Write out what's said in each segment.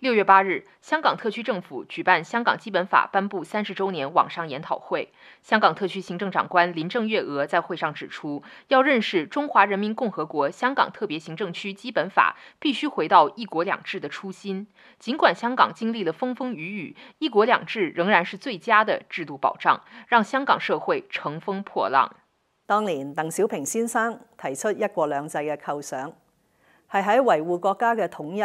六月八日，香港特区政府举办香港基本法颁布三十周年网上研讨会。香港特区行政长官林郑月娥在会上指出，要认识中华人民共和国香港特别行政区基本法，必须回到“一国两制”的初心。尽管香港经历了风风雨雨，“一国两制”仍然是最佳的制度保障，让香港社会乘风破浪。当年邓小平先生提出“一国两制”嘅构想，系喺维护国家嘅统一。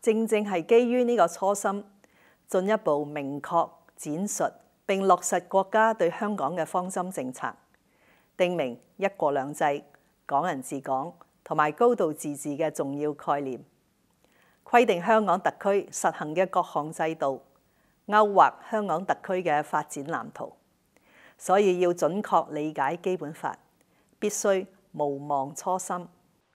正正係基於呢個初心，進一步明確展述並落實國家對香港嘅方針政策，定明一國兩制、港人治港同埋高度自治嘅重要概念，規定香港特區實行嘅各項制度，勾畫香港特區嘅發展藍圖。所以要準確理解基本法，必須無忘初心。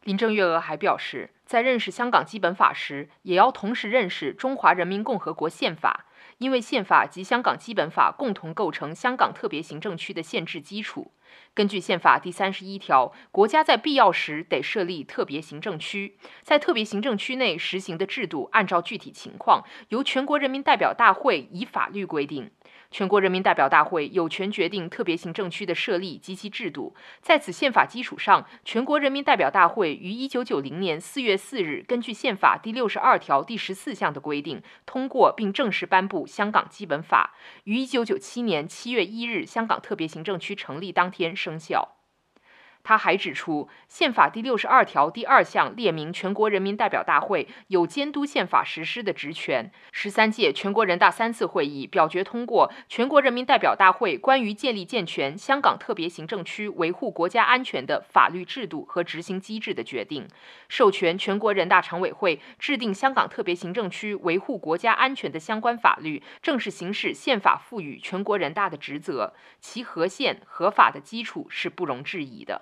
林正月娥還表示。在认识香港基本法时，也要同时认识中华人民共和国宪法，因为宪法及香港基本法共同构成香港特别行政区的宪制基础。根据宪法第三十一条，国家在必要时得设立特别行政区，在特别行政区内实行的制度，按照具体情况，由全国人民代表大会以法律规定。全国人民代表大会有权决定特别行政区的设立及其制度。在此宪法基础上，全国人民代表大会于一九九零年四月四日，根据宪法第六十二条第十四项的规定，通过并正式颁布《香港基本法》。于一九九七年七月一日，香港特别行政区成立当。天生效。他还指出，宪法第六十二条第二项列明，全国人民代表大会有监督宪法实施的职权。十三届全国人大三次会议表决通过《全国人民代表大会关于建立健全香港特别行政区维护国家安全的法律制度和执行机制的决定》，授权全国人大常委会制定香港特别行政区维护国家安全的相关法律，正式行使宪法赋予全国人大的职责，其合宪合法的基础是不容置疑的。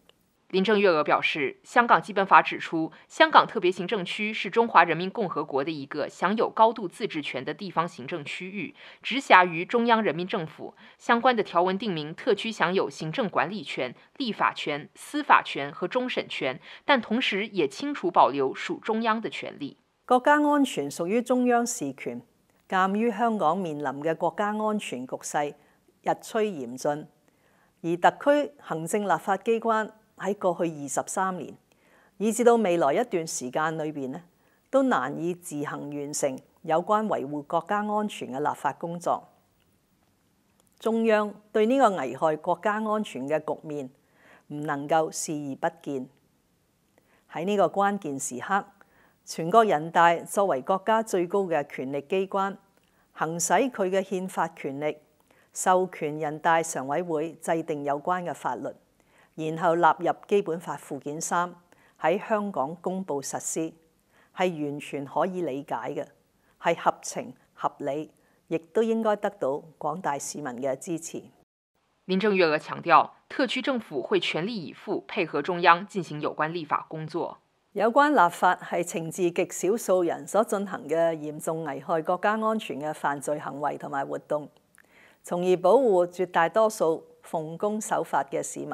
林郑月娥表示，香港基本法指出，香港特别行政区是中华人民共和国的一个享有高度自治权的地方行政区域，直辖于中央人民政府。相关的条文定明，特区享有行政管理权、立法权、司法权和终审权，但同时也清楚保留属中央的权利。国家安全属于中央事权。鉴于香港面临嘅国家安全局势日趋严峻，而特区行政立法机关喺過去二十三年，以至到未來一段時間裏邊咧，都難以自行完成有關維護國家安全嘅立法工作。中央對呢個危害國家安全嘅局面，唔能夠視而不见。喺呢個關鍵時刻，全國人大作為國家最高嘅權力機關，行使佢嘅憲法權力，授權人大常委會制定有關嘅法律。然後納入基本法附件三喺香港公布實施，係完全可以理解嘅，係合情合理，亦都應該得到廣大市民嘅支持。林鄭月娥強調，特區政府會全力以赴配合中央進行有關立法工作。有關立法係情治極少數人所進行嘅嚴重危害國家安全嘅犯罪行為同埋活動，從而保護絕大多數奉公守法嘅市民。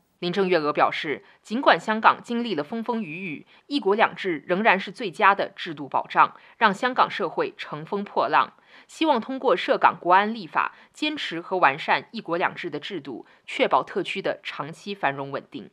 林郑月娥表示，尽管香港经历了风风雨雨，一国两制仍然是最佳的制度保障，让香港社会乘风破浪。希望通过涉港国安立法，坚持和完善一国两制的制度，确保特区的长期繁荣稳定。